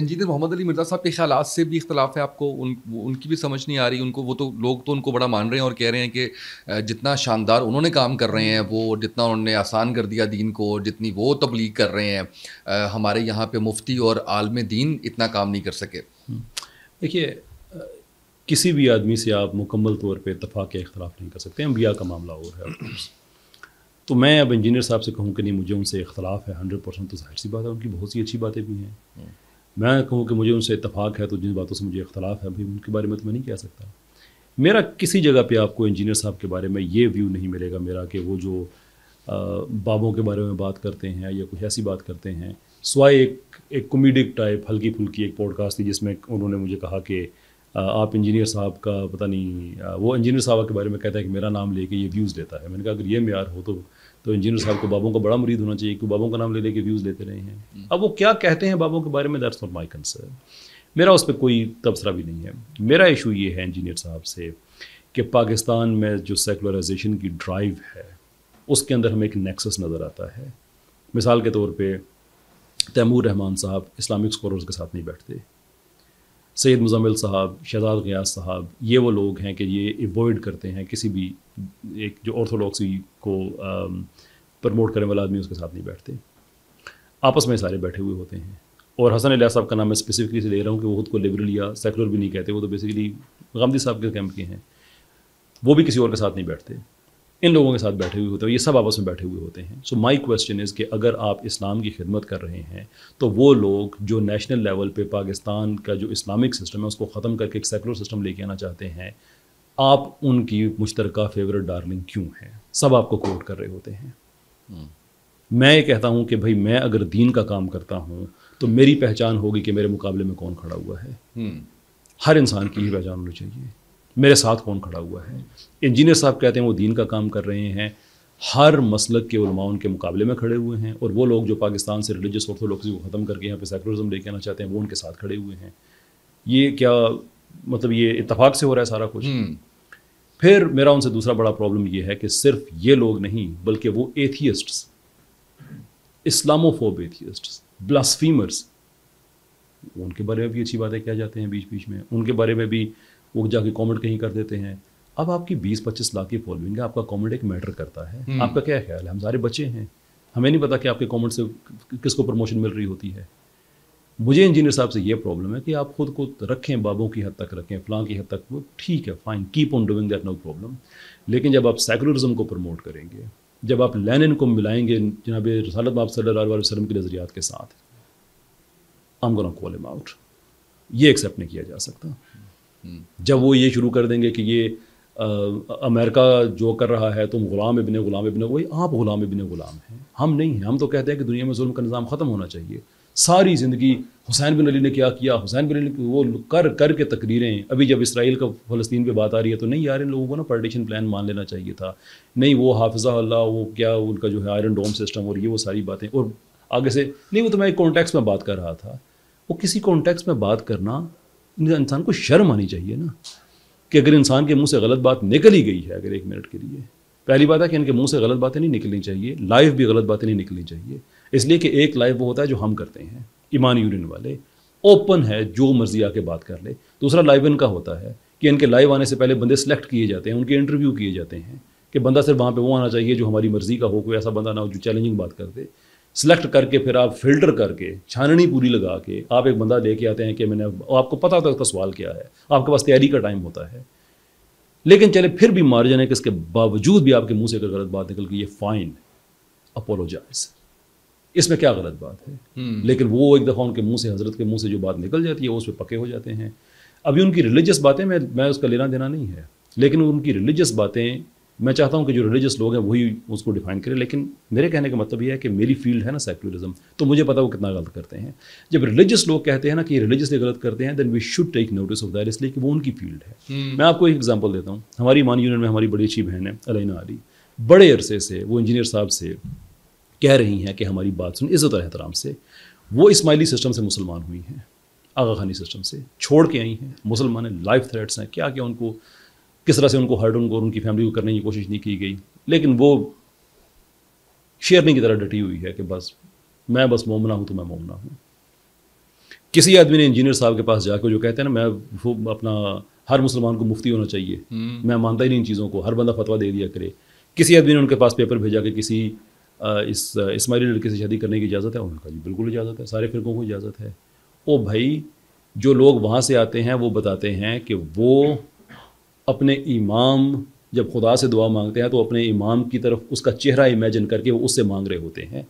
Engineer Mohammad Ali Mirza साहब के ख्याल से भी इख्तलाफ है आपको उन उनकी भी समझ नहीं आ रही उनको वो तो लोग तो उनको बड़ा मान रहे हैं और कह रहे हैं कि जितना शानदार उन्होंने काम कर रहे हैं वो जितना उन्होंने आसान कर दिया दीन को जितनी वो तबलीग कर रहे हैं हमारे यहाँ पे मुफ्ती और आलम दीन इतना काम नहीं कर सके हम्म। देखिए किसी भी आदमी से आप मुकम्मल तौर पर इतफा के अख्तलाफ नहीं कर सकते अम्बिया का मामला और है तो मैं अब इंजीनियर साहब से कहूँ कि नहीं मुझे उनसे इख्तलाफ है हंड्रेड परसेंट तो जाहिर सी बात है उनकी बहुत सी अच्छी बातें भी हैं हम्म। मैं कहूँ कि मुझे उनसे इतफाक़ है तो जिन बातों से मुझे इख्तलाफ है भाई उनके बारे में तो मैं नहीं कह सकता मेरा किसी जगह पे आपको इंजीनियर साहब के बारे में ये व्यू नहीं मिलेगा मेरा कि वो जो बाबों के बारे में बात करते हैं या कुछ ऐसी बात करते हैं सवाए एक एक कॉमेडिक टाइप हल्की फुल्की एक पॉडकास्ट थी जिसमें उन्होंने मुझे कहा कि आप इंजीनियर साहब का पता नहीं वो इंजीनियर साहब के बारे में कहता है कि मेरा नाम लेके ये व्यूज़ देता है मैंने कहा अगर ये मैार हो तो तो इंजीनियर साहब को बाबों का बड़ा मुरीद होना चाहिए कि बाबों का नाम ले लेके व्यूज़ लेते रहे हैं हम्म। अब वो क्या कहते हैं बाबों के बारे में दैट्स नॉट माय कंसर्न मेरा उस पर कोई तबसरा भी नहीं है मेरा इशू ये है इंजीनियर साहब से कि पाकिस्तान में जो सेकुलराइजेशन की ड्राइव है उसके अंदर हमें एक नेक्सस नज़र आता है मिसाल के तौर पर तैमूर रहमान साहब इस्लामिक स्कॉलर्स के साथ नहीं बैठते सैद मुजम्मिल साहब शहजाद गयास साहब ये वो लोग हैं कि ये एवॉइड करते हैं किसी भी एक जो ऑर्थोडॉक्सी को प्रमोट करने वाला आदमी उसके साथ नहीं बैठते आपस में सारे बैठे हुए होते हैं और हसन अलिया साहब का नाम मैं स्पेसिफिकली से ले रहा हूँ कि वो खुद को लिबरल या सेकुलर भी नहीं कहते वो तो बेसिकली गांधी साहब के कैंप के हैं वो भी किसी और के साथ नहीं बैठते इन लोगों के साथ बैठे हुए होते हैं ये सब आपस में बैठे हुए होते हैं सो माई क्वेश्चन इज़ कि अगर आप इस्लाम की खिदमत कर रहे हैं तो वो लोग जो नेशनल लेवल पे पाकिस्तान का जो इस्लामिक सिस्टम है उसको ख़त्म करके एक सेकुलर सिस्टम लेके आना चाहते हैं आप उनकी मुश्तरका फेवरेट डार्लिंग क्यों हैं सब आपको कोट कर रहे होते हैं hmm. मैं ये कहता हूँ कि भाई मैं अगर दीन का काम करता हूँ तो मेरी पहचान होगी कि मेरे मुकाबले में कौन खड़ा हुआ है hmm. हर इंसान की ही पहचान होनी चाहिए मेरे साथ कौन खड़ा हुआ है इंजीनियर साहब कहते हैं वो दीन का काम कर रहे हैं हर मसलक के उलमाओं के मुकाबले में खड़े हुए हैं और वो लोग जो पाकिस्तान से रिलीजियस ऑर्थोडॉक्सी को ख़त्म करके यहाँ पे सेकुलरिज्म लेके आना चाहते हैं वो उनके साथ खड़े हुए हैं ये क्या मतलब ये इतफाक़ से हो रहा है सारा कुछ हम्म। फिर मेरा उनसे दूसरा बड़ा प्रॉब्लम ये है कि सिर्फ ये लोग नहीं बल्कि वो एथियस्ट्स इस्लामोफोब एथियस्ट्स ब्लास्फीमर्स उनके बारे में भी अच्छी बातें क्या जाते हैं बीच बीच में उनके बारे में भी वो जाके कॉमेंट कहीं कर देते हैं अब आपकी बीस पच्चीस लाख की फॉलोइंग है आपका कॉमेंट एक मैटर करता है हम्म। आपका क्या ख्याल है हम सारे बच्चे हैं हमें नहीं पता कि आपके कॉमेंट से किसको प्रमोशन मिल रही होती है मुझे इंजीनियर साहब से ये प्रॉब्लम है कि आप खुद को रखें बाबों की हद तक रखें फलां की हद तक वो ठीक है fine keep on doing that no problem लेकिन जब आप सेकुलरिज्म को प्रमोट करेंगे जब आप लैनिन को मिलाएंगे जनाब रसालत बाब सल्ला वसलम के नज़रियात के साथ आम गोना कॉल एम आउट ये एक्सेप्ट नहीं किया जा सकता जब वो ये शुरू कर देंगे कि ये आ, अमेरिका जो कर रहा है तुम गुलाम इबन गुलाम इबन वही आप गुलाम इबन गुलाम हैं हम नहीं हैं हम तो कहते हैं कि दुनिया में जुल्म का निज़ाम ख़त्म होना चाहिए सारी ज़िंदगी हुसैन बिन अली ने क्या किया हुसैन बिन अली वो कर कर के तकरीरें अभी जब इसराइल का फ़लस्तीन पे बात आ रही है तो नहीं यार इन लोगों को ना पार्टीशन प्लान मान लेना चाहिए था नहीं वो हाफिज़ा अल्लाह वो क्या उनका जो है आयरन डोम सिस्टम और ये वो सारी बातें और आगे से नहीं वो तो मैं एक कॉन्टेक्स में बात कर रहा था वो किसी कॉन्टेक्स में बात करना इंसान को शर्म आनी चाहिए ना कि अगर इंसान के मुंह से गलत बात निकल ही गई है अगर एक मिनट के लिए पहली बात है कि इनके मुंह से गलत बातें नहीं निकलनी चाहिए लाइव भी गलत बातें नहीं निकलनी चाहिए इसलिए कि एक लाइव वो होता है जो हम करते हैं ईमान यूनियन वाले ओपन है जो मर्जी आके बात कर ले दूसरा लाइव इनका होता है कि इनके लाइव आने से पहले बंदे सेलेक्ट किए जाते हैं उनके इंटरव्यू किए जाते हैं कि बंदा सिर्फ वहाँ पर वो आना चाहिए जो हमारी मर्ज़ी का हो कोई ऐसा बंदा ना हो जो चैलेंजिंग बात कर दे सेलेक्ट करके फिर आप फिल्टर करके छाननी पूरी लगा के आप एक बंदा लेके आते हैं कि मैंने आपको पता होता है उसका सवाल क्या है आपके पास तैयारी का टाइम होता है लेकिन चले फिर भी मार्जन है कि इसके बावजूद भी आपके मुंह से अगर गलत बात निकल गई ये फाइन अपोलोजाइज इसमें क्या गलत बात है हम्म। लेकिन वो एक दफ़ा उनके मुंह से हजरत के मुंह से जो बात निकल जाती है वो उस पर पके हो जाते हैं अभी उनकी रिलीजियस बातें मैं मैं उसका लेना देना नहीं है लेकिन उनकी रिलीजियस बातें मैं चाहता हूँ कि जो रिलीजियस लोग हैं वही उसको डिफाइन करें लेकिन मेरे कहने का मतलब यह है कि मेरी फील्ड है ना सेकुलरिज्म तो मुझे पता वो कितना गलत करते हैं जब रिलीजियस लोग कहते हैं ना कि रिलीजियसली गलत करते हैं then we should take notice of that इसलिए कि वो उनकी फील्ड है हम्म। मैं आपको एक एग्जाम्पल देता हूँ हमारी मान यूनियन में हमारी बड़ी अच्छी बहन है अलैना अली बड़े अरसे से वो इंजीनियर साहब से कह रही हैं कि हमारी बात सुन इज़्ज़त और एहतराम से वो इस्माइली सिस्टम से मुसलमान हुई हैं आगा खानी सिस्टम से छोड़ के आई हैं मुसलमान लाइफ थ्रेट्स हैं क्या क्या उनको किस तरह से उनको हर्ट उनको और उनकी फैमिली को करने की कोशिश नहीं की गई लेकिन वो शेरनी की तरह डटी हुई है कि बस मैं बस मोमना हूँ तो मैं मोमना हूँ किसी आदमी ने इंजीनियर साहब के पास जाकर जो कहते हैं ना मैं वो अपना हर मुसलमान को मुफ्ती होना चाहिए हम्म। मैं मानता ही नहीं इन चीज़ों को हर बंदा फतवा दे दिया करे किसी आदमी ने उनके पास पेपर भेजा कि किसी इस इस्माइली लड़के से शादी करने की इजाज़त है उनका जी बिल्कुल इजाज़त है सारे फिरकों को इजाज़त है ओ भाई जो लोग वहाँ से आते हैं वो बताते हैं कि वो अपने इमाम जब खुदा से दुआ मांगते हैं तो अपने इमाम की तरफ उसका चेहरा इमेजिन करके वो उससे मांग रहे होते हैं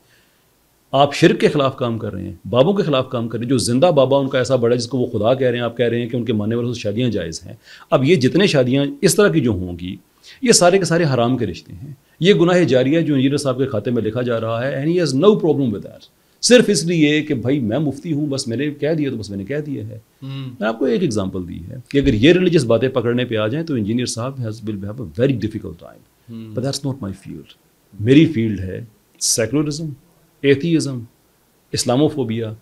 आप शिरक के खिलाफ काम कर रहे हैं बाबू के खिलाफ काम कर रहे हैं जो जिंदा बाबा उनका ऐसा बड़ा जिसको वो खुदा कह रहे हैं आप कह रहे हैं कि उनके मानने वाले शादियाँ जायज़ हैं अब ये जितने शादियाँ इस तरह की जो होंगी ये सारे के सारे हराम के रिश्ते हैं ये गुनाह जारी है जो इंजीनियर साहब के खाते में लिखा जा रहा है and he has no problem with that सिर्फ इसलिए कि भाई मैं मुफ्ती हूँ बस मैंने कह दिया तो बस मैंने कह दिया है हम्म। मैंने आपको एक एग्जाम्पल दी है कि अगर ये रिलीजियस बातें पकड़ने पर आ जाए तो इंजीनियर साहब will have a very difficult time but that's not my field मेरी फील्ड है सेकुलरिज्म एथीज़म इस्लामोफोबिया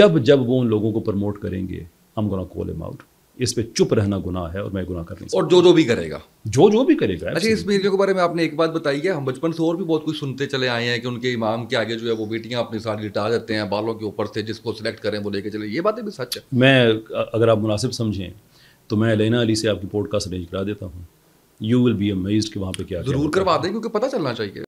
जब जब वो उन लोगों को प्रमोट करेंगे हम गोना कॉल एम आउट इस पे चुप रहना गुनाह है और मैं गुनाह कर नहीं और जो जो भी करेगा जो जो भी करेगा अच्छा इस बेटियों के बारे में आपने एक बात बताई है हम बचपन से और भी बहुत कुछ सुनते चले आए हैं कि उनके इमाम के आगे जो है वो बेटियां अपने साथ लिटा देते हैं बालों के ऊपर से जिसको सिलेक्ट करें वो लेके चले ये बातें भी सच है मैं अगर आप मुनासिब समझें तो मैं लेना अली से आपकी पॉडकास्ट अरेंज करा देता हूँ यू विल बी अमेज कि वहाँ पे क्या जरूर करवा दें क्योंकि पता चलना चाहिए